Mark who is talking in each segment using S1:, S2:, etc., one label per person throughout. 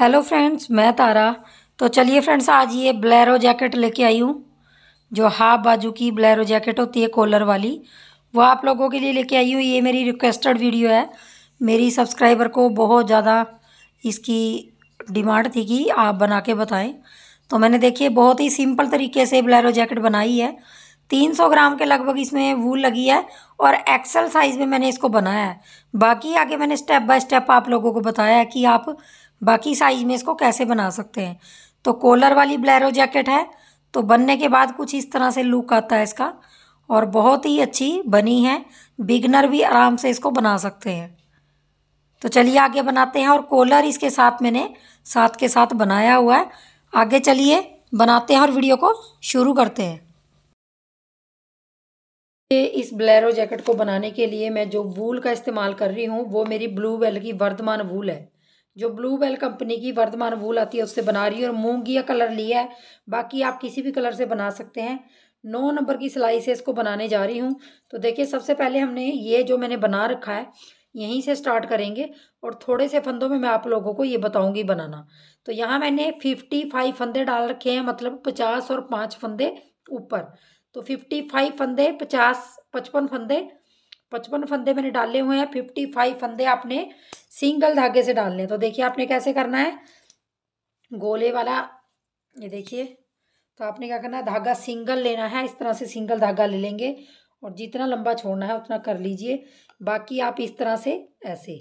S1: hello friends मैं तारा तो चलिए फ्रेंड्स आज ये ब्लैरो जैकेट लेके आई हूँ जो हाफ बाजू की ब्लैरो जैकेट होती है कॉलर वाली वो आप लोगों के लिए लेके आई हूँ ये मेरी रिक्वेस्टेड वीडियो है मेरी सब्सक्राइबर को बहुत ज़्यादा इसकी डिमांड थी कि आप बना के बताएं तो मैंने देखिए बहुत ही सिंपल तरीके से ब्लैरो जैकेट बनाई है सौ ग्राम के लगभग इसमें वूल लगी है और एक्सल साइज़ में मैंने इसको बनाया है बाकी आगे मैंने स्टेप बाय स्टेप आप लोगों को बताया है कि आप बाकी साइज में इसको कैसे बना सकते हैं तो कॉलर वाली ब्लैरो जैकेट है तो बनने के बाद कुछ इस तरह से लुक आता है इसका और बहुत ही अच्छी बनी है बिगनर भी आराम से इसको बना सकते हैं तो चलिए आगे बनाते हैं और कॉलर इसके साथ मैंने साथ के साथ बनाया हुआ है आगे चलिए बनाते हैं और वीडियो को शुरू करते हैं ये इस ब्लैरो जैकेट को बनाने के लिए मैं जो वूल का इस्तेमाल कर रही हूँ वो मेरी ब्लू वेल की वर्धमान वूल है जो ब्लू बेल कंपनी की वर्धमान वूल आती है उससे बना रही है और या कलर लिया है बाकी आप किसी भी कलर से बना सकते हैं नौ नंबर की सिलाई से इसको बनाने जा रही हूँ तो देखिए सबसे पहले हमने ये जो मैंने बना रखा है यहीं से स्टार्ट करेंगे और थोड़े से फंदों में मैं आप लोगों को ये बताऊँगी बनाना तो यहाँ मैंने फिफ्टी फाइव फंदे डाल रखे हैं मतलब पचास और पाँच फंदे ऊपर तो फिफ्टी फाइव फंदे पचास पचपन फंदे पचपन फंदे मैंने डाले हुए हैं फिफ्टी फाइव फंदे आपने सिंगल धागे से डालने तो देखिए आपने कैसे करना है गोले वाला ये देखिए तो आपने क्या करना है धागा सिंगल लेना है इस तरह से सिंगल धागा ले लेंगे और जितना लंबा छोड़ना है उतना कर लीजिए बाकी आप इस तरह से ऐसे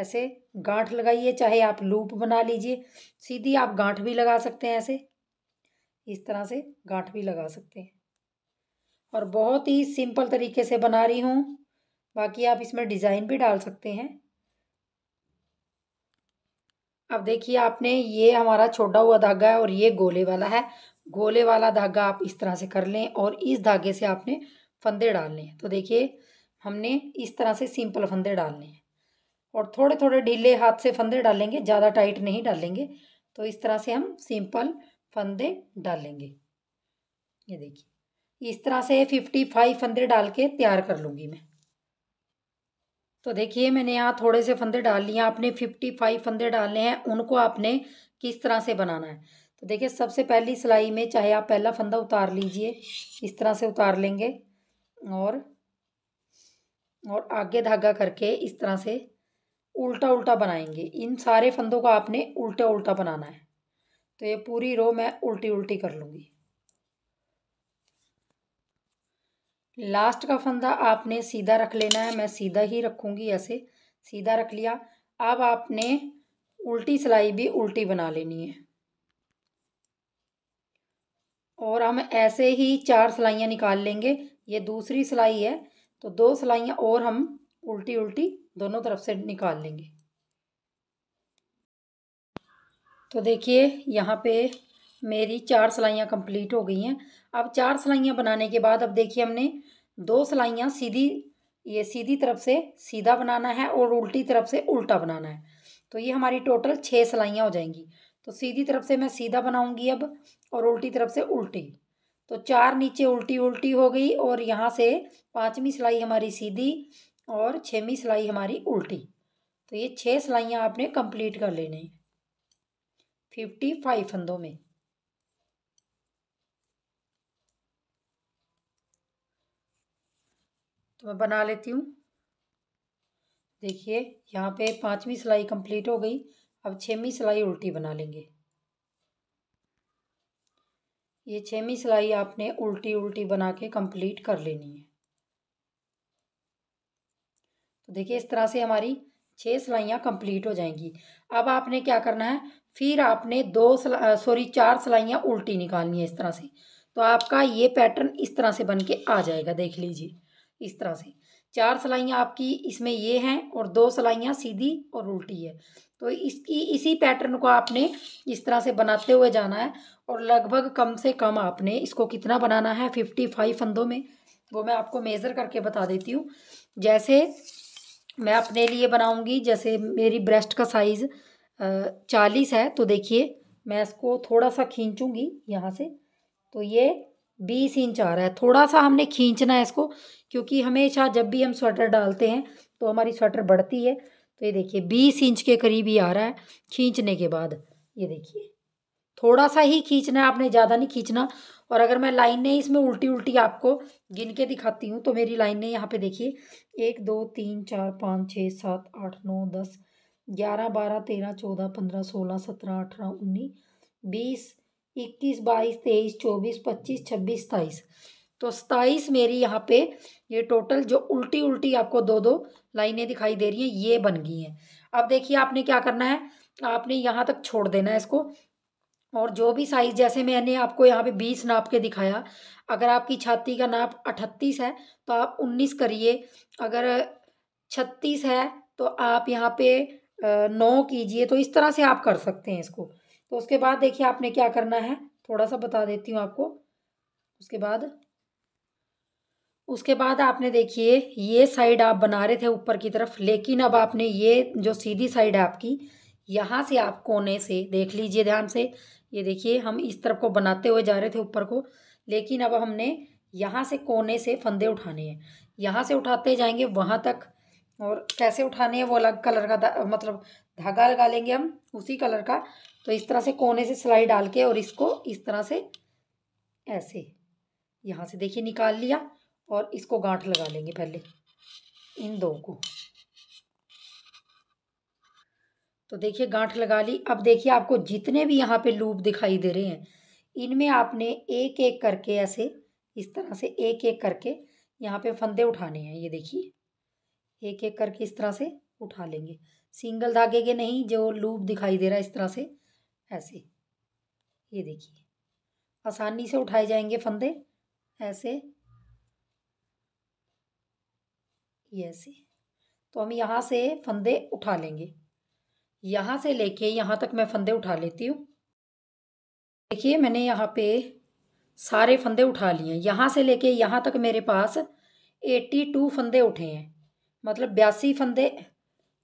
S1: ऐसे गांठ लगाइए चाहे आप लूप बना लीजिए सीधी आप गांठ भी लगा सकते हैं ऐसे इस तरह से गांठ भी लगा सकते हैं और बहुत ही सिंपल तरीके से बना रही हूँ बाकी आप इसमें डिज़ाइन भी डाल सकते हैं अब देखिए आपने ये हमारा छोटा हुआ धागा है और ये गोले वाला है गोले वाला धागा आप इस तरह से कर लें और इस धागे से आपने फंदे डालने हैं तो देखिए हमने इस तरह से सिंपल फंदे डालने हैं और थोड़े थोड़े ढीले हाथ से फंदे डालेंगे ज़्यादा टाइट नहीं डालेंगे तो इस तरह से हम सिंपल फंदे डालेंगे ये देखिए इस तरह से फिफ्टी फाइव फंदे डाल के तैयार कर लूँगी मैं तो देखिए मैंने यहाँ थोड़े से फंदे डाल लिए आपने फिफ्टी फाइव फंदे डालने हैं उनको आपने किस तरह से बनाना है तो देखिए सबसे पहली सिलाई में चाहे आप पहला फंदा उतार लीजिए इस तरह से उतार लेंगे और और आगे धागा करके इस तरह से उल्टा उल्टा बनाएंगे इन सारे फंदों को आपने उल्टा उल्टा बनाना है तो ये पूरी रो मैं उल्टी उल्टी कर लूँगी लास्ट का फंदा आपने सीधा रख लेना है मैं सीधा ही रखूँगी ऐसे सीधा रख लिया अब आपने उल्टी सिलाई भी उल्टी बना लेनी है और हम ऐसे ही चार सिलाइयाँ निकाल लेंगे ये दूसरी सिलाई है तो दो सिलाइयाँ और हम उल्टी उल्टी दोनों तरफ से निकाल लेंगे तो देखिए यहाँ पे मेरी चार सिलाइयाँ कंप्लीट हो गई हैं अब चार सिलाइयाँ बनाने के बाद अब देखिए हमने दो सिलाइयाँ सीधी ये सीधी तरफ से सीधा बनाना है और उल्टी तरफ से उल्टा बनाना है तो ये हमारी टोटल छः सिलाइयाँ हो जाएंगी तो सीधी तरफ से मैं सीधा बनाऊंगी अब और उल्टी तरफ से उल्टी तो चार नीचे उल्टी उल्टी हो गई और यहाँ से पाँचवीं सिलाई हमारी सीधी और छवीं सिलाई हमारी उल्टी तो ये छः सिलाइयाँ आपने कंप्लीट कर लेने फिफ्टी फाइव फंदों में तो मैं बना लेती हूँ देखिए यहाँ पे पाँचवीं सिलाई कंप्लीट हो गई अब छवीं सिलाई उल्टी बना लेंगे ये छवीं सिलाई आपने उल्टी उल्टी बना के कंप्लीट कर लेनी है तो देखिए इस तरह से हमारी छः सिलाइयाँ कंप्लीट हो जाएंगी अब आपने क्या करना है फिर आपने दो सॉरी चार सिलाइयाँ उल्टी निकालनी है इस तरह से तो आपका ये पैटर्न इस तरह से बन के आ जाएगा देख लीजिए इस तरह से चार सिलाइयाँ आपकी इसमें ये हैं और दो सिलाइयाँ सीधी और उल्टी है तो इसकी इसी पैटर्न को आपने इस तरह से बनाते हुए जाना है और लगभग कम से कम आपने इसको कितना बनाना है फिफ्टी फाइव फंदों में वो मैं आपको मेज़र करके बता देती हूँ जैसे मैं अपने लिए बनाऊँगी जैसे मेरी ब्रेस्ट का साइज़ चालीस है तो देखिए मैं इसको थोड़ा सा खींचूँगी यहाँ से तो ये बीस इंच आ रहा है थोड़ा सा हमने खींचना है इसको क्योंकि हमेशा जब भी हम स्वेटर डालते हैं तो हमारी स्वेटर बढ़ती है तो ये देखिए बीस इंच के करीब ही आ रहा है खींचने के बाद ये देखिए थोड़ा सा ही खींचना है आपने ज़्यादा नहीं खींचना और अगर मैं लाइनें इसमें उल्टी उल्टी आपको गिन के दिखाती हूँ तो मेरी लाइनें यहाँ पे देखिए एक दो तीन चार पाँच छः सात आठ नौ दस ग्यारह बारह तेरह चौदह पंद्रह सोलह सत्रह अठारह उन्नीस बीस इक्कीस बाईस तेईस चौबीस पच्चीस छब्बीस सताईस तो सताईस मेरी यहाँ पे ये टोटल जो उल्टी उल्टी आपको दो दो लाइनें दिखाई दे रही हैं ये बन गई हैं अब देखिए आपने क्या करना है आपने यहाँ तक छोड़ देना है इसको और जो भी साइज़ जैसे मैंने आपको यहाँ पे बीस नाप के दिखाया अगर आपकी छाती का नाप अठत्तीस है तो आप उन्नीस करिए अगर छत्तीस है तो आप यहाँ पे नौ कीजिए तो इस तरह से आप कर सकते हैं इसको तो उसके बाद देखिए आपने क्या करना है थोड़ा सा बता देती हूँ आपको उसके बाद उसके बाद आपने देखिए ये साइड आप बना रहे थे ऊपर की तरफ लेकिन अब आपने ये जो सीधी साइड है आपकी यहाँ से आप कोने से देख लीजिए ध्यान से ये देखिए हम इस तरफ को बनाते हुए जा रहे थे ऊपर को लेकिन अब हमने यहाँ से कोने से फंदे उठाने हैं यहाँ से उठाते जाएंगे वहाँ तक और कैसे उठाने हैं वो अलग कलर का मतलब धागा लगा लेंगे हम उसी कलर का तो इस तरह से कोने से सिलाई डाल के और इसको इस तरह से ऐसे यहाँ से देखिए निकाल लिया और इसको गांठ लगा लेंगे पहले इन दो को तो देखिए गांठ लगा ली अब देखिए आपको जितने भी यहाँ पे लूप दिखाई दे रहे हैं इनमें आपने एक एक करके ऐसे इस तरह से एक एक करके यहाँ पे फंदे उठाने हैं ये देखिए एक एक करके इस तरह से उठा लेंगे सिंगल धागे के नहीं जो लूप दिखाई दे रहा है इस तरह से ऐसे ये देखिए आसानी से उठाए जाएंगे फंदे ऐसे ये ऐसे तो हम यहाँ से फंदे उठा लेंगे यहाँ से लेके यहाँ तक मैं फंदे उठा लेती हूँ देखिए मैंने यहाँ पे सारे फंदे उठा लिए यहाँ से लेके यहाँ तक मेरे पास एट्टी टू फंदे उठे हैं मतलब बयासी फंदे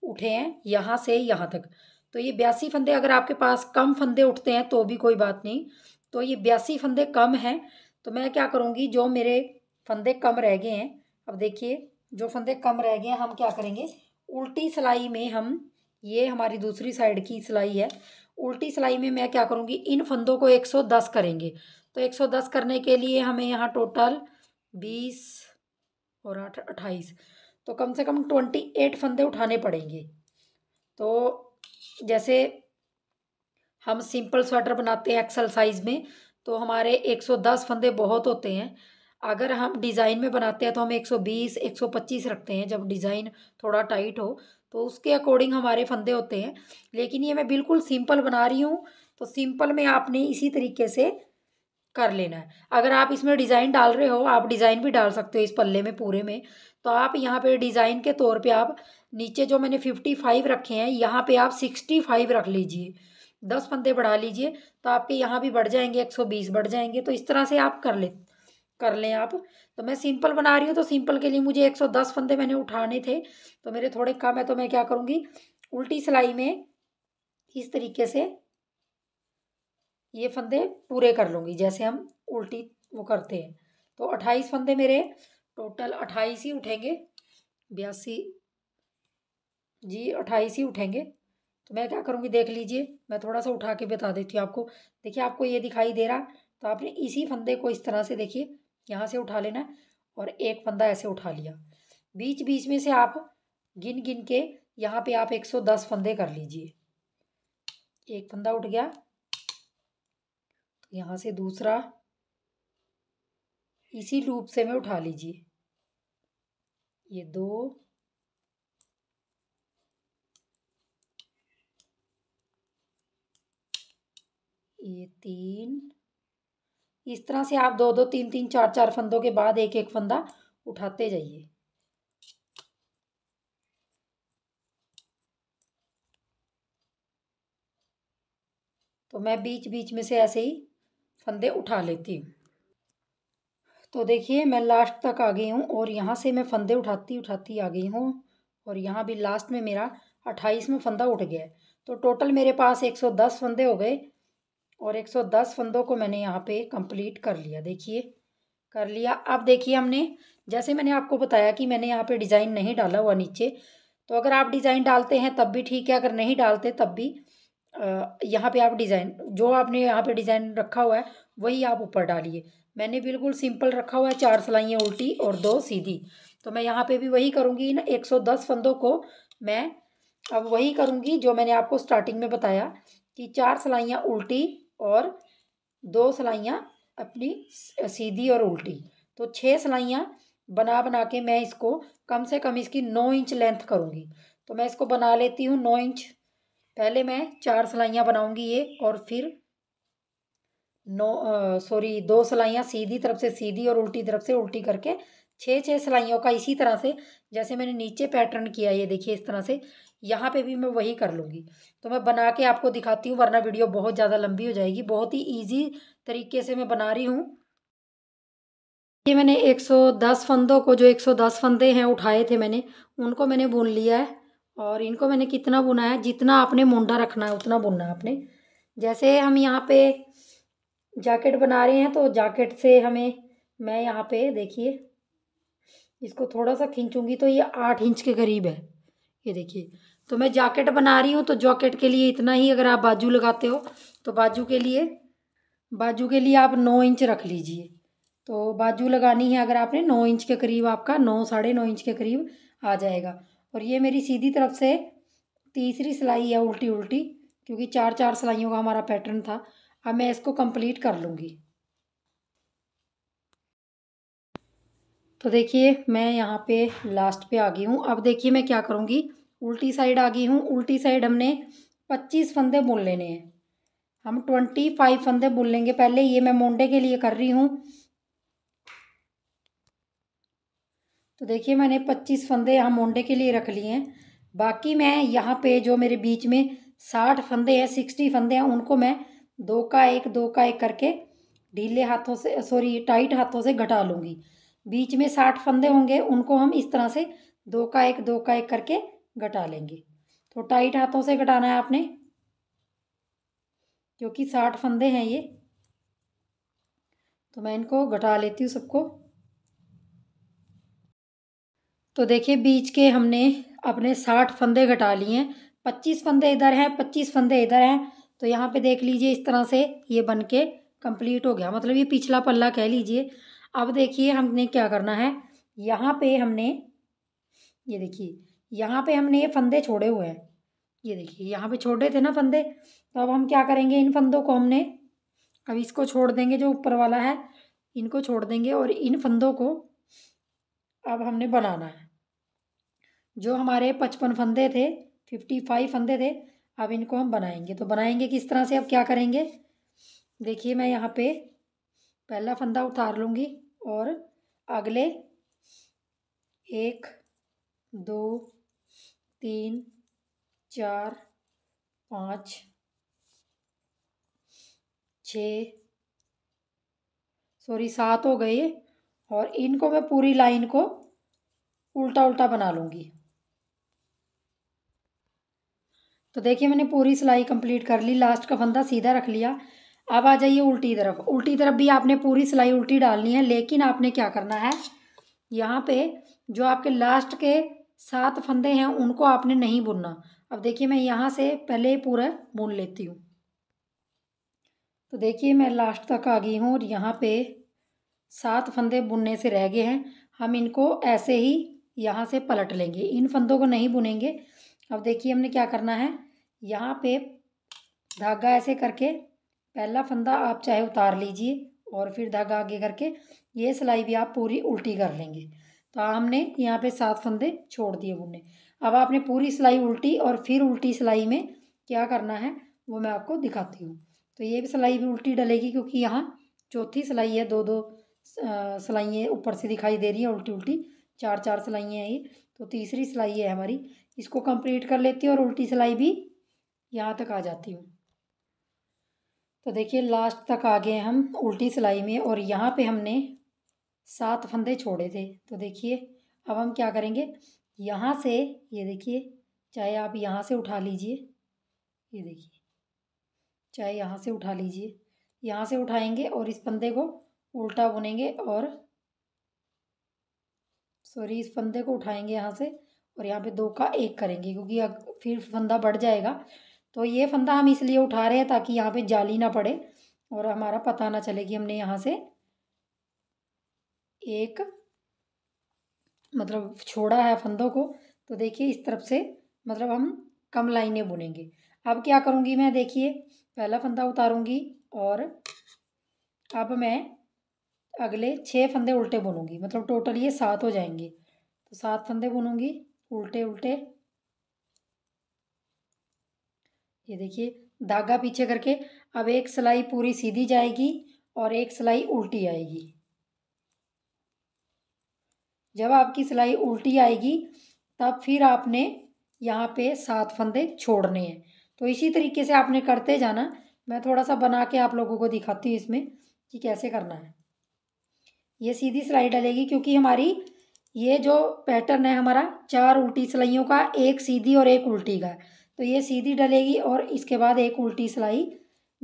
S1: उठे हैं यहाँ से यहाँ तक तो ये बयासी फंदे अगर आपके पास कम फंदे उठते हैं तो भी कोई बात नहीं तो ये बयासी फंदे कम हैं तो मैं क्या करूँगी जो मेरे फंदे कम रह गए हैं अब देखिए जो फंदे कम रह गए हैं हम क्या करेंगे उल्टी सिलाई में हम ये हमारी दूसरी साइड की सिलाई है उल्टी सिलाई में मैं क्या करूँगी इन फंदों को एक सौ दस करेंगे तो एक सौ दस करने के लिए हमें यहाँ टोटल बीस और आठ अट्ठाईस तो कम से कम ट्वेंटी एट फंदे उठाने पड़ेंगे तो जैसे हम सिंपल स्वेटर बनाते हैं एक्सल साइज़ में तो हमारे एक सौ दस फंदे बहुत होते हैं अगर हम डिज़ाइन में बनाते हैं तो हम एक सौ बीस एक सौ पच्चीस रखते हैं जब डिज़ाइन थोड़ा टाइट हो तो उसके अकॉर्डिंग हमारे फंदे होते हैं लेकिन ये मैं बिल्कुल सिंपल बना रही हूँ तो सिंपल में आपने इसी तरीके से कर लेना है अगर आप इसमें डिज़ाइन डाल रहे हो आप डिज़ाइन भी डाल सकते हो इस पल्ले में पूरे में तो आप यहाँ पे डिज़ाइन के तौर पे आप नीचे जो मैंने फिफ्टी फाइव रखे हैं यहाँ पे आप सिक्सटी फाइव रख लीजिए दस पंदे बढ़ा लीजिए तो आपके यहाँ भी बढ़ जाएंगे एक सौ बीस बढ़ जाएंगे तो इस तरह से आप कर ले कर लें आप तो मैं सिंपल बना रही हूँ तो सिंपल के लिए मुझे एक सौ दस फंदे मैंने उठाने थे तो मेरे थोड़े कम है तो मैं क्या करूँगी उल्टी सिलाई में इस तरीके से ये फंदे पूरे कर लूँगी जैसे हम उल्टी वो करते हैं तो अट्ठाईस फंदे मेरे टोटल अट्ठाईस ही उठेंगे बयासी जी अट्ठाईस ही उठेंगे तो मैं क्या करूँगी देख लीजिए मैं थोड़ा सा उठा के बता देती हूँ आपको देखिए आपको ये दिखाई दे रहा तो आपने इसी फंदे को इस तरह से देखिए यहाँ से उठा लेना और एक फंदा ऐसे उठा लिया बीच बीच में से आप गिन गिन के यहाँ पे आप 110 फंदे कर लीजिए एक फंदा उठ गया यहाँ से दूसरा इसी लूप से मैं उठा लीजिए ये दो ये तीन इस तरह से आप दो दो तीन तीन चार चार फंदों के बाद एक एक फंदा उठाते जाइए तो मैं बीच बीच में से ऐसे ही फंदे उठा लेती हूँ तो देखिए मैं लास्ट तक आ गई हूँ और यहाँ से मैं फंदे उठाती उठाती आ गई हूँ और यहाँ भी लास्ट में मेरा अट्ठाईस में फंदा उठ गया तो टोटल मेरे पास एक सौ दस फंदे हो गए और एक सौ दस फंदों को मैंने यहाँ पे कंप्लीट कर लिया देखिए कर लिया अब देखिए हमने जैसे मैंने आपको बताया कि मैंने यहाँ पे डिज़ाइन नहीं डाला हुआ नीचे तो अगर आप डिज़ाइन डालते हैं तब भी ठीक है अगर नहीं डालते तब भी यहाँ पे आप डिज़ाइन जो आपने यहाँ पे डिज़ाइन रखा हुआ है वही आप ऊपर डालिए मैंने बिल्कुल सिंपल रखा हुआ है चार सिलाइयाँ उल्टी और दो सीधी तो मैं यहाँ पे भी वही करूँगी ना एक सौ दस फंदों को मैं अब वही करूँगी जो मैंने आपको स्टार्टिंग में बताया कि चार सिलाइयाँ उल्टी और दो सिलाइयाँ अपनी सीधी और उल्टी तो छः सिलाइयाँ बना बना के मैं इसको कम से कम इसकी नौ इंच लेंथ करूँगी तो मैं इसको बना लेती हूँ नौ इंच पहले मैं चार सिलाइयाँ बनाऊंगी ये और फिर नौ सॉरी दो सिलाइयाँ सीधी तरफ से सीधी और उल्टी तरफ से उल्टी करके छः छः सिलाइयों का इसी तरह से जैसे मैंने नीचे पैटर्न किया ये देखिए इस तरह से यहाँ पे भी मैं वही कर लूँगी तो मैं बना के आपको दिखाती हूँ वरना वीडियो बहुत ज़्यादा लंबी हो जाएगी बहुत ही ईजी तरीके से मैं बना रही हूँ ये मैंने 110 फंदों को जो 110 फंदे हैं उठाए थे मैंने उनको मैंने बुन लिया है और इनको मैंने कितना बुना है जितना आपने मुंडा रखना है उतना बुनना है आपने जैसे हम यहाँ पे जैकेट बना रहे हैं तो जैकेट से हमें मैं यहाँ पे देखिए इसको थोड़ा सा खींचूंगी तो ये आठ इंच के करीब है ये देखिए तो मैं जैकेट बना रही हूँ तो जॉकेट के लिए इतना ही अगर आप बाजू लगाते हो तो बाजू के लिए बाजू के लिए आप नौ इंच रख लीजिए तो बाजू लगानी है अगर आपने नौ इंच के करीब आपका नौ साढ़े नौ इंच के करीब आ जाएगा और ये मेरी सीधी तरफ से तीसरी सिलाई है उल्टी उल्टी क्योंकि चार चार सिलाइयों का हमारा पैटर्न था अब मैं इसको कंप्लीट कर लूँगी तो देखिए मैं यहाँ पे लास्ट पे आ गई हूँ अब देखिए मैं क्या करूँगी उल्टी साइड आ गई हूँ उल्टी साइड हमने पच्चीस फंदे बुन लेने हैं हम ट्वेंटी फाइव फंदे बुन लेंगे पहले ये मैं मोंडे के लिए कर रही हूँ तो देखिए मैंने पच्चीस फंदे यहाँ मोंडे के लिए रख लिए हैं बाकी मैं यहाँ पे जो मेरे बीच में साठ फंदे हैं सिक्सटी फंदे हैं उनको मैं दो का एक दो का एक करके ढीले हाथों से सॉरी टाइट हाथों से घटा लूँगी बीच में साठ फंदे होंगे उनको हम इस तरह से दो का एक दो का एक करके घटा लेंगे तो टाइट हाथों से घटाना है आपने क्योंकि साठ फंदे हैं ये तो मैं इनको घटा लेती हूँ सबको तो देखिए बीच के हमने अपने साठ फंदे घटा लिए हैं पच्चीस फंदे इधर हैं पच्चीस फंदे इधर हैं तो यहाँ पे देख लीजिए इस तरह से ये बन के कम्प्लीट हो गया मतलब ये पिछला पल्ला कह लीजिए अब देखिए हमने क्या करना है यहाँ पे हमने ये देखिए यहाँ पे हमने ये फंदे छोड़े हुए हैं ये देखिए यहाँ पे छोड़े थे ना फंदे तो अब हम क्या करेंगे इन फंदों को हमने अब इसको छोड़ देंगे जो ऊपर वाला है इनको छोड़ देंगे और इन फंदों को अब हमने बनाना है जो हमारे पचपन फंदे थे फिफ्टी फाइव फंदे थे अब इनको हम बनाएंगे तो बनाएंगे किस तरह से अब क्या करेंगे देखिए मैं यहाँ पे पहला फंदा उतार लूँगी और अगले एक दो तीन चार पाँच छ सॉरी सात हो गए और इनको मैं पूरी लाइन को उल्टा उल्टा बना लूँगी तो देखिए मैंने पूरी सिलाई कंप्लीट कर ली लास्ट का फंदा सीधा रख लिया अब आ जाइए उल्टी तरफ उल्टी तरफ भी आपने पूरी सिलाई उल्टी डालनी है लेकिन आपने क्या करना है यहाँ पे जो आपके लास्ट के सात फंदे हैं उनको आपने नहीं बुनना अब देखिए मैं यहाँ से पहले पूरा बुन लेती हूँ तो देखिए मैं लास्ट तक आ गई हूँ और यहाँ पे सात फंदे बुनने से रह गए हैं हम इनको ऐसे ही यहाँ से पलट लेंगे इन फंदों को नहीं बुनेंगे अब देखिए हमने क्या करना है यहाँ पे धागा ऐसे करके पहला फंदा आप चाहे उतार लीजिए और फिर धागा आगे करके ये सिलाई भी आप पूरी उल्टी कर लेंगे तो हमने यहाँ पे सात फंदे छोड़ दिए बुनने अब आपने पूरी सिलाई उल्टी और फिर उल्टी सिलाई में क्या करना है वो मैं आपको दिखाती हूँ तो ये भी सिलाई भी उल्टी डलेगी क्योंकि यहाँ चौथी सिलाई है दो दो सिलाइयाँ ऊपर से दिखाई दे रही है उल्टी उल्टी चार चार सिलाइयाँ हैं ये तो तीसरी सिलाई है हमारी इसको कंप्लीट कर लेती हूँ और उल्टी सिलाई भी यहाँ तक आ जाती हूँ तो देखिए लास्ट तक आ गए हम उल्टी सिलाई में और यहाँ पे हमने सात फंदे छोड़े थे तो देखिए अब हम क्या करेंगे यहाँ से ये देखिए चाहे आप यहाँ से उठा लीजिए ये देखिए चाहे यहाँ से उठा लीजिए यहाँ से उठाएंगे और इस फंदे को उल्टा बुनेंगे और सॉरी इस फंदे को उठाएंगे यहाँ से और यहाँ पे दो का एक करेंगे क्योंकि फिर फंदा बढ़ जाएगा तो ये फंदा हम इसलिए उठा रहे हैं ताकि यहाँ पे जाली ना पड़े और हमारा पता ना चले कि हमने यहाँ से एक मतलब छोड़ा है फंदों को तो देखिए इस तरफ से मतलब हम कम लाइनें बुनेंगे अब क्या करूँगी मैं देखिए पहला फंदा उतारूँगी और अब मैं अगले छः फंदे उल्टे बुनूँगी मतलब टोटल ये सात हो जाएंगे तो सात फंदे बुनूँगी उल्टे उल्टे ये देखिए धागा पीछे करके अब एक सिलाई पूरी सीधी जाएगी और एक सिलाई उल्टी आएगी जब आपकी सिलाई उल्टी आएगी तब फिर आपने यहाँ पे सात फंदे छोड़ने हैं तो इसी तरीके से आपने करते जाना मैं थोड़ा सा बना के आप लोगों को दिखाती हूँ इसमें कि कैसे करना है ये सीधी सिलाई डलेगी क्योंकि हमारी ये जो पैटर्न है हमारा चार उल्टी सिलाइयों का एक सीधी और एक उल्टी का तो ये सीधी डलेगी और इसके बाद एक उल्टी सिलाई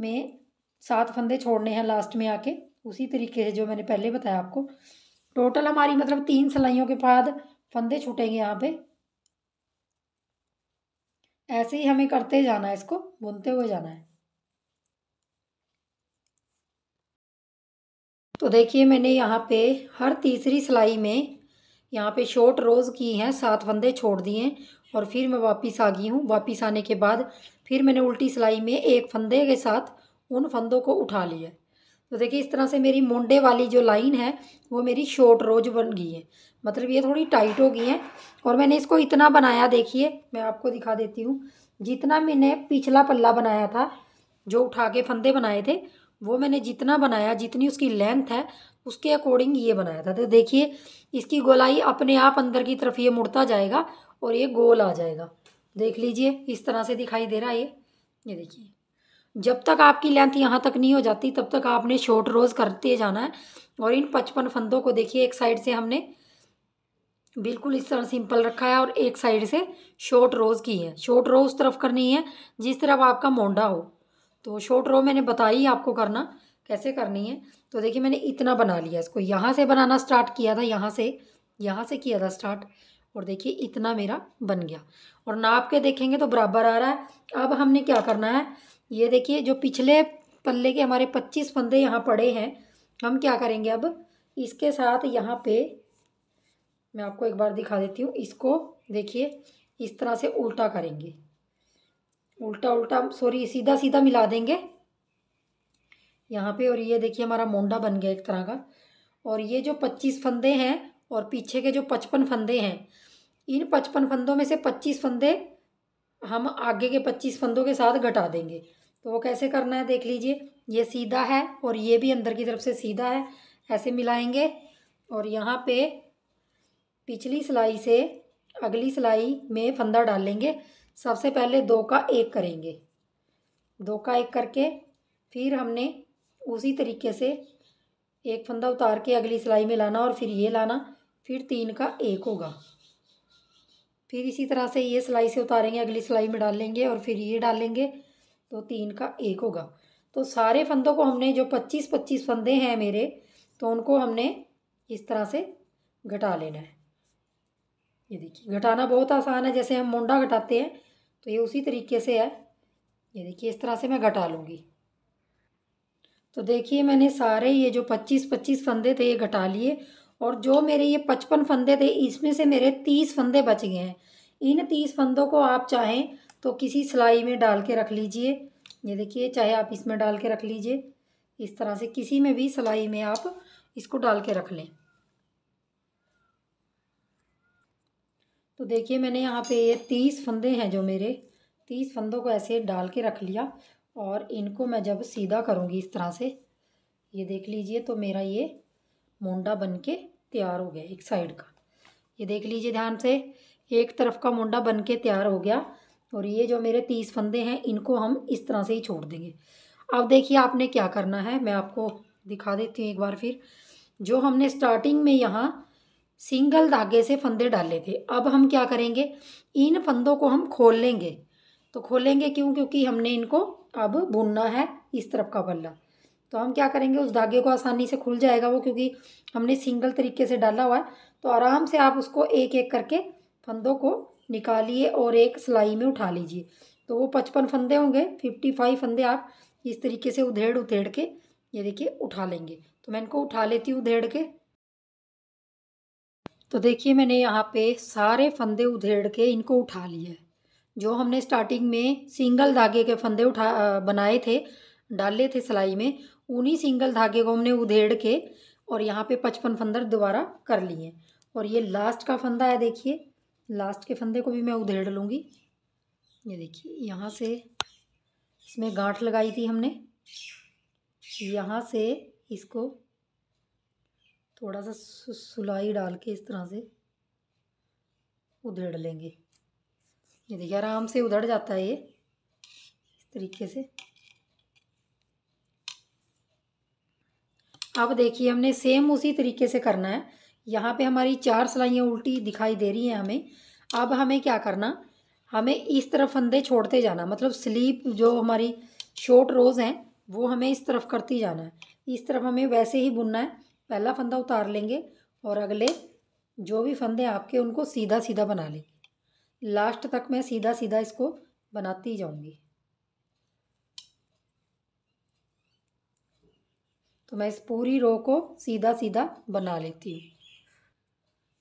S1: में सात फंदे छोड़ने हैं लास्ट में आके उसी तरीके से जो मैंने पहले बताया आपको टोटल हमारी मतलब तीन सिलाइयों के बाद फंदे छूटेंगे यहाँ पे ऐसे ही हमें करते जाना है इसको बुनते हुए जाना है तो देखिए मैंने यहाँ पे हर तीसरी सिलाई में यहाँ पे शॉर्ट रोज़ की हैं सात फंदे छोड़ दिए और फिर मैं वापस आ गई हूँ वापस आने के बाद फिर मैंने उल्टी सिलाई में एक फंदे के साथ उन फंदों को उठा लिया तो देखिए इस तरह से मेरी मोंडे वाली जो लाइन है वो मेरी शॉर्ट रोज बन गई है मतलब ये थोड़ी टाइट हो गई है और मैंने इसको इतना बनाया देखिए मैं आपको दिखा देती हूँ जितना मैंने पिछला पल्ला बनाया था जो उठा के फंदे बनाए थे वो मैंने जितना बनाया जितनी उसकी लेंथ है उसके अकॉर्डिंग ये बनाया था तो देखिए इसकी गोलाई अपने आप अंदर की तरफ ये मुड़ता जाएगा और ये गोल आ जाएगा देख लीजिए इस तरह से दिखाई दे रहा है ये ये देखिए जब तक आपकी लेंथ यहाँ तक नहीं हो जाती तब तक आपने शॉर्ट रोज करते जाना है और इन पचपन फंदों को देखिए एक साइड से हमने बिल्कुल इस तरह सिंपल रखा है और एक साइड से शॉर्ट रोज की है शॉर्ट रो उस तरफ करनी है जिस तरफ आपका मोंडा हो तो शॉर्ट रो मैंने बताई आपको करना कैसे करनी है तो देखिए मैंने इतना बना लिया इसको यहाँ से बनाना स्टार्ट किया था यहाँ से यहाँ से किया था स्टार्ट और देखिए इतना मेरा बन गया और नाप के देखेंगे तो बराबर आ रहा है अब हमने क्या करना है ये देखिए जो पिछले पल्ले के हमारे पच्चीस फंदे यहाँ पड़े हैं हम क्या करेंगे अब इसके साथ यहाँ पे मैं आपको एक बार दिखा देती हूँ इसको देखिए इस तरह से उल्टा करेंगे उल्टा उल्टा सॉरी सीधा सीधा मिला देंगे यहाँ पे और ये देखिए हमारा मोंडा बन गया एक तरह का और ये जो पच्चीस फंदे हैं और पीछे के जो पचपन फंदे हैं इन पचपन फंदों में से पच्चीस फंदे हम आगे के पच्चीस फंदों के साथ घटा देंगे तो वो कैसे करना है देख लीजिए ये सीधा है और ये भी अंदर की तरफ से सीधा है ऐसे मिलाएंगे और यहाँ पे पिछली सिलाई से अगली सिलाई में फंदा डालेंगे सबसे पहले दो का एक करेंगे दो का एक करके फिर हमने उसी तरीके से एक फंदा उतार के अगली सिलाई में लाना और फिर ये लाना फिर तीन का एक होगा फिर इसी तरह से ये सिलाई से उतारेंगे अगली सिलाई में डालेंगे और फिर ये डालेंगे तो तीन का एक होगा तो सारे फंदों को हमने जो पच्चीस पच्चीस फंदे हैं मेरे तो उनको हमने इस तरह से घटा लेना है ये देखिए घटाना बहुत आसान है जैसे हम मुंडा घटाते हैं तो ये उसी तरीके से है ये देखिए इस तरह से मैं घटा लूँगी तो देखिए मैंने सारे ये जो पच्चीस पच्चीस फंदे थे ये घटा लिए और जो मेरे ये पचपन फंदे थे इसमें से मेरे तीस फंदे बच गए हैं इन तीस फंदों को आप चाहें तो किसी सिलाई में डाल के रख लीजिए ये देखिए चाहे आप इसमें डाल के रख लीजिए इस तरह से किसी में भी सिलाई में आप इसको डाल के रख लें तो देखिए मैंने यहाँ पे ये तीस फंदे हैं जो मेरे तीस फंदों को ऐसे डाल के रख लिया और इनको मैं जब सीधा करूँगी इस तरह से ये देख लीजिए तो मेरा ये मुंडा बन के तैयार हो गया एक साइड का ये देख लीजिए ध्यान से एक तरफ का मुंडा बन के तैयार हो गया और ये जो मेरे तीस फंदे हैं इनको हम इस तरह से ही छोड़ देंगे अब देखिए आपने क्या करना है मैं आपको दिखा देती हूँ एक बार फिर जो हमने स्टार्टिंग में यहाँ सिंगल धागे से फंदे डाले थे अब हम क्या करेंगे इन फंदों को हम खोल लेंगे तो खोलेंगे क्यों क्योंकि हमने इनको अब बुनना है इस तरफ का पल्ला तो हम क्या करेंगे उस धागे को आसानी से खुल जाएगा वो क्योंकि हमने सिंगल तरीके से डाला हुआ है तो आराम से आप उसको एक एक करके फंदों को निकालिए और एक सिलाई में उठा लीजिए तो वो पचपन फंदे होंगे फिफ्टी फाइव फंदे आप इस तरीके से उधेड़ उधेड़ के ये देखिए उठा लेंगे तो मैं इनको उठा लेती हूँ उधेड़ के तो देखिए मैंने यहाँ पे सारे फंदे उधेड़ के इनको उठा लिए जो हमने स्टार्टिंग में सिंगल धागे के फंदे उठा बनाए थे डाले थे सिलाई में उन्हीं सिंगल धागे को हमने उधेड़ के और यहाँ पे पचपन फंदर दोबारा कर लिए और ये लास्ट का फंदा है देखिए लास्ट के फंदे को भी मैं उधेड़ लूँगी ये देखिए यहाँ से इसमें गांठ लगाई थी हमने यहाँ से इसको थोड़ा सा सुलाई डाल के इस तरह से उधेड़ लेंगे ये देखिए आराम से उधड़ जाता है ये इस तरीके से अब देखिए हमने सेम उसी तरीके से करना है यहाँ पे हमारी चार सिलाइयाँ उल्टी दिखाई दे रही हैं हमें अब हमें क्या करना हमें इस तरफ फंदे छोड़ते जाना मतलब स्लीप जो हमारी शॉर्ट रोज़ हैं वो हमें इस तरफ करती जाना है इस तरफ हमें वैसे ही बुनना है पहला फंदा उतार लेंगे और अगले जो भी फंदे आपके उनको सीधा सीधा बना लेंगे लास्ट तक मैं सीधा सीधा इसको बनाती जाऊंगी तो मैं इस पूरी रो को सीधा सीधा बना लेती हूँ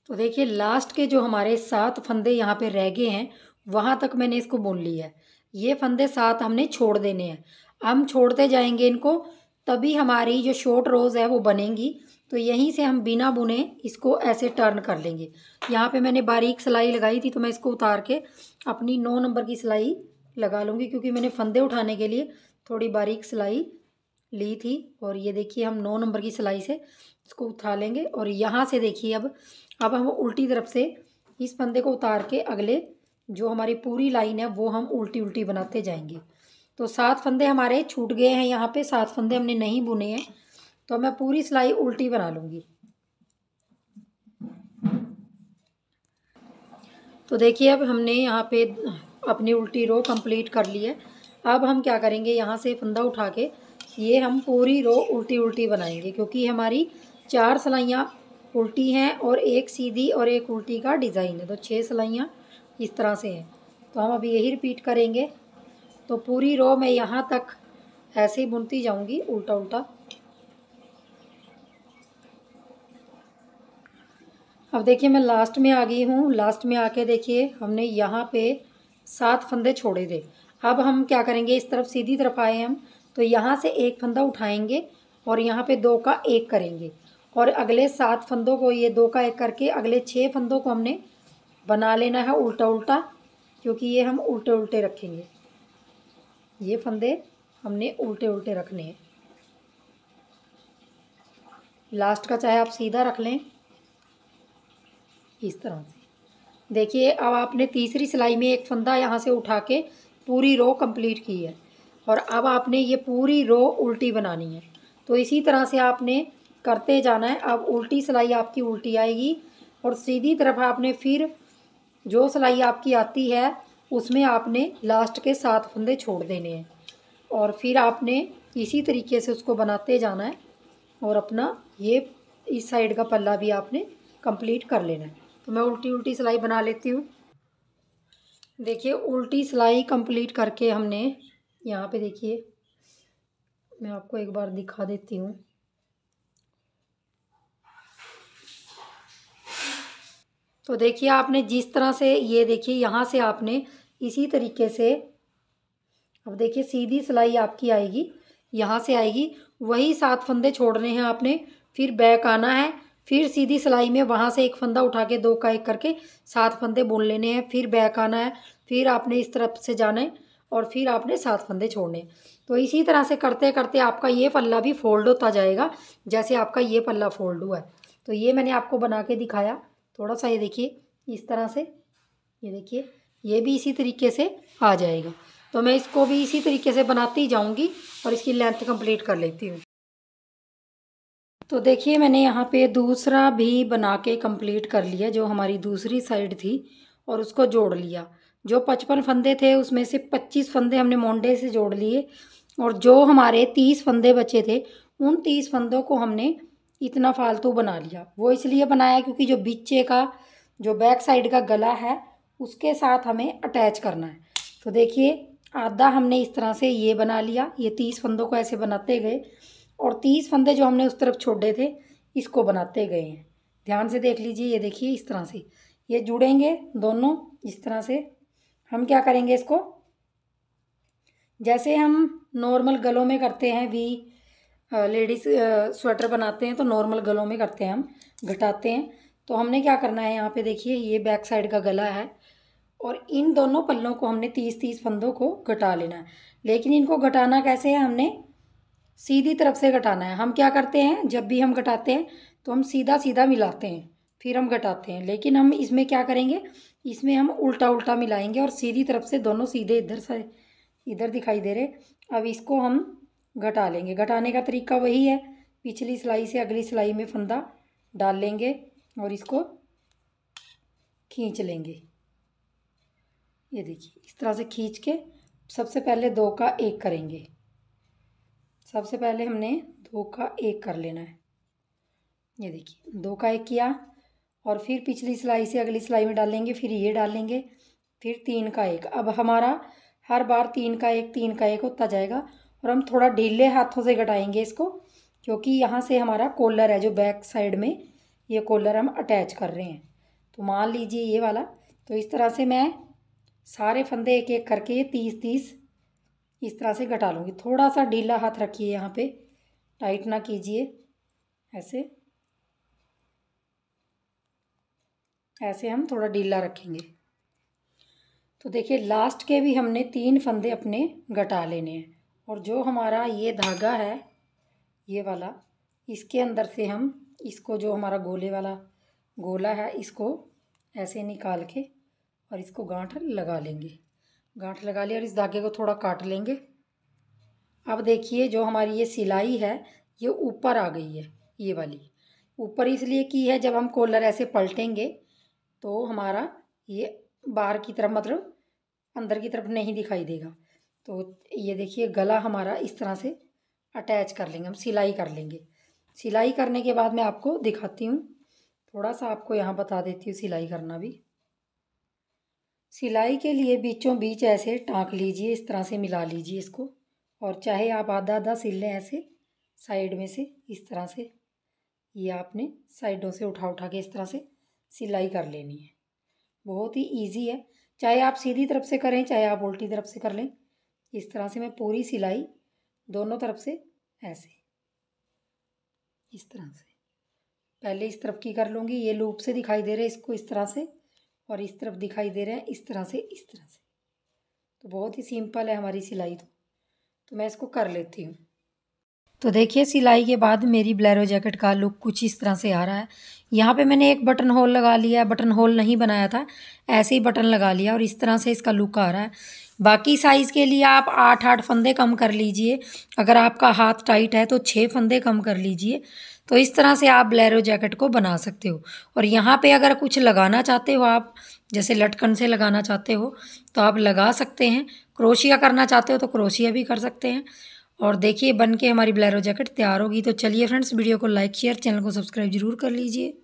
S1: तो देखिए लास्ट के जो हमारे सात फंदे यहाँ पे रह गए हैं वहाँ तक मैंने इसको बुन लिया है ये फंदे सात हमने छोड़ देने हैं हम छोड़ते जाएंगे इनको तभी हमारी जो शॉर्ट रोज़ है वो बनेंगी तो यहीं से हम बिना बुने इसको ऐसे टर्न कर लेंगे यहाँ पे मैंने बारीक सिलाई लगाई थी तो मैं इसको उतार के अपनी नौ नंबर की सिलाई लगा लूँगी क्योंकि मैंने फंदे उठाने के लिए थोड़ी बारीक सिलाई ली थी और ये देखिए हम नौ नंबर की सिलाई से इसको उठा लेंगे और यहाँ से देखिए अब अब हम उल्टी तरफ से इस फंदे को उतार के अगले जो हमारी पूरी लाइन है वो हम उल्टी उल्टी बनाते जाएंगे तो सात फंदे हमारे छूट गए हैं यहाँ पे सात फंदे हमने नहीं बुने हैं तो मैं पूरी सिलाई उल्टी बना लूँगी तो देखिए अब हमने यहाँ पे अपनी उल्टी रो कंप्लीट कर ली है अब हम क्या करेंगे यहाँ से फंदा उठा के ये हम पूरी रो उल्टी उल्टी बनाएंगे क्योंकि हमारी चार सिलाइयाँ उल्टी हैं और एक सीधी और एक उल्टी का डिज़ाइन है तो छः सिलाइयाँ इस तरह से हैं तो हम अभी यही रिपीट करेंगे तो पूरी रो मैं यहाँ तक ऐसे ही बुनती जाऊँगी उल्टा उल्टा अब देखिए मैं लास्ट में आ गई हूँ लास्ट में आके देखिए हमने यहाँ पे सात फंदे छोड़े थे अब हम क्या करेंगे इस तरफ सीधी तरफ आए हम तो यहाँ से एक फंदा उठाएंगे और यहाँ पे दो का एक करेंगे और अगले सात फंदों को ये दो का एक करके अगले छः फंदों को हमने बना लेना है उल्टा उल्टा क्योंकि ये हम उल्टे उल्टे रखेंगे ये फंदे हमने उल्टे उल्टे रखने हैं लास्ट का चाहे आप सीधा रख लें इस तरह से देखिए अब आपने तीसरी सिलाई में एक फंदा यहाँ से उठा के पूरी रो कंप्लीट की है और अब आपने ये पूरी रो उल्टी बनानी है तो इसी तरह से आपने करते जाना है अब उल्टी सिलाई आपकी उल्टी आएगी और सीधी तरफ आपने फिर जो सिलाई आपकी आती है उसमें आपने लास्ट के सात फंदे छोड़ देने हैं और फिर आपने इसी तरीके से उसको बनाते जाना है और अपना ये इस साइड का पल्ला भी आपने कंप्लीट कर लेना है तो मैं उल्टी उल्टी सिलाई बना लेती हूँ देखिए उल्टी सिलाई कंप्लीट करके हमने यहाँ पे देखिए मैं आपको एक बार दिखा देती हूँ तो देखिए आपने जिस तरह से ये देखिए यहाँ से आपने इसी तरीके से अब देखिए सीधी सिलाई आपकी आएगी यहाँ से आएगी वही सात फंदे छोड़ने हैं आपने फिर बैक आना है फिर सीधी सिलाई में वहाँ से एक फंदा उठा के दो का एक करके सात फंदे बुन लेने हैं फिर बैक आना है फिर आपने इस तरफ से जाना है और फिर आपने सात फंदे छोड़ने तो इसी तरह से करते करते आपका ये पल्ला भी फोल्ड होता जाएगा जैसे आपका ये पल्ला फोल्ड हुआ है तो ये मैंने आपको बना के दिखाया थोड़ा सा ये देखिए इस तरह से ये देखिए ये भी इसी तरीके से आ जाएगा तो मैं इसको भी इसी तरीके से बनाती जाऊँगी और इसकी लेंथ कंप्लीट कर लेती हूँ तो देखिए मैंने यहाँ पे दूसरा भी बना के कंप्लीट कर लिया जो हमारी दूसरी साइड थी और उसको जोड़ लिया जो पचपन फंदे थे उसमें से पच्चीस फंदे हमने मोंडे से जोड़ लिए और जो हमारे तीस फंदे बचे थे उन तीस फंदों को हमने इतना फालतू बना लिया वो इसलिए बनाया क्योंकि जो बीचे का जो बैक साइड का गला है उसके साथ हमें अटैच करना है तो देखिए आधा हमने इस तरह से ये बना लिया ये तीस फंदों को ऐसे बनाते गए और तीस फंदे जो हमने उस तरफ छोड़े थे इसको बनाते गए हैं ध्यान से देख लीजिए ये देखिए इस तरह से ये जुड़ेंगे दोनों इस तरह से हम क्या करेंगे इसको जैसे हम नॉर्मल गलों में करते हैं वी लेडीज़ स्वेटर बनाते हैं तो नॉर्मल गलों में करते हैं हम घटाते हैं तो हमने क्या करना है यहाँ पे देखिए ये बैक साइड का गला है और इन दोनों पल्लों को हमने तीस तीस फंदों को घटा लेना है लेकिन इनको घटाना कैसे है हमने सीधी तरफ से घटाना है हम क्या करते हैं जब भी हम घटाते हैं तो हम सीधा सीधा मिलाते हैं फिर हम घटाते हैं लेकिन हम इसमें क्या करेंगे इसमें हम उल्टा उल्टा मिलाएंगे और सीधी तरफ से दोनों सीधे इधर से इधर दिखाई दे रहे अब इसको हम घटा लेंगे घटाने का तरीका वही है पिछली सिलाई से अगली सिलाई में फंदा डाल लेंगे और इसको खींच लेंगे ये देखिए इस तरह से खींच के सबसे पहले दो का एक करेंगे सबसे पहले हमने दो का एक कर लेना है ये देखिए दो का एक किया और फिर पिछली सिलाई से अगली सिलाई में डालेंगे फिर ये डालेंगे फिर तीन का एक अब हमारा हर बार तीन का एक तीन का एक होता जाएगा और हम थोड़ा ढीले हाथों से घटाएंगे इसको क्योंकि यहाँ से हमारा कॉलर है जो बैक साइड में ये कॉलर हम अटैच कर रहे हैं तो मान लीजिए ये वाला तो इस तरह से मैं सारे फंदे एक एक करके तीस तीस इस तरह से घटा लूँगी थोड़ा सा ढीला हाथ रखिए यहाँ पे टाइट ना कीजिए ऐसे ऐसे हम थोड़ा ढीला रखेंगे तो देखिए लास्ट के भी हमने तीन फंदे अपने घटा लेने हैं और जो हमारा ये धागा है ये वाला इसके अंदर से हम इसको जो हमारा गोले वाला गोला है इसको ऐसे निकाल के और इसको गांठ लगा लेंगे गांठ लगा ली और इस धागे को थोड़ा काट लेंगे अब देखिए जो हमारी ये सिलाई है ये ऊपर आ गई है ये वाली ऊपर इसलिए की है जब हम कॉलर ऐसे पलटेंगे तो हमारा ये बाहर की तरफ मतलब अंदर की तरफ नहीं दिखाई देगा तो ये देखिए गला हमारा इस तरह से अटैच कर लेंगे हम सिलाई कर लेंगे सिलाई करने के बाद मैं आपको दिखाती हूँ थोड़ा सा आपको यहाँ बता देती हूँ सिलाई करना भी सिलाई के लिए बीचों बीच ऐसे टाँक लीजिए इस तरह से मिला लीजिए इसको और चाहे आप आधा आधा सिल लें ऐसे साइड में से इस तरह से ये आपने साइडों से उठा उठा के इस तरह से सिलाई कर लेनी है बहुत ही इजी है चाहे आप सीधी तरफ से करें चाहे आप उल्टी तरफ से कर लें इस तरह से मैं पूरी सिलाई दोनों तरफ से ऐसे इस तरह से पहले इस तरफ की कर लूँगी ये लूप से दिखाई दे रहे इसको इस तरह से और इस तरफ दिखाई दे रहे हैं इस तरह से इस तरह से तो बहुत ही सिंपल है हमारी सिलाई तो तो मैं इसको कर लेती हूँ तो देखिए सिलाई के बाद मेरी ब्लैरो जैकेट का लुक कुछ इस तरह से आ रहा है यहाँ पे मैंने एक बटन होल लगा लिया बटन होल नहीं बनाया था ऐसे ही बटन लगा लिया और इस तरह से इसका लुक आ रहा है बाकी साइज़ के लिए आप आठ आठ फंदे कम कर लीजिए अगर आपका हाथ टाइट है तो छः फंदे कम कर लीजिए तो इस तरह से आप ब्लैरो जैकेट को बना सकते हो और यहाँ पे अगर कुछ लगाना चाहते हो आप जैसे लटकन से लगाना चाहते हो तो आप लगा सकते हैं क्रोशिया करना चाहते हो तो क्रोशिया भी कर सकते हैं और देखिए बन के हमारी ब्लैरो जैकेट तैयार होगी तो चलिए फ्रेंड्स वीडियो को लाइक शेयर चैनल को सब्सक्राइब जरूर कर लीजिए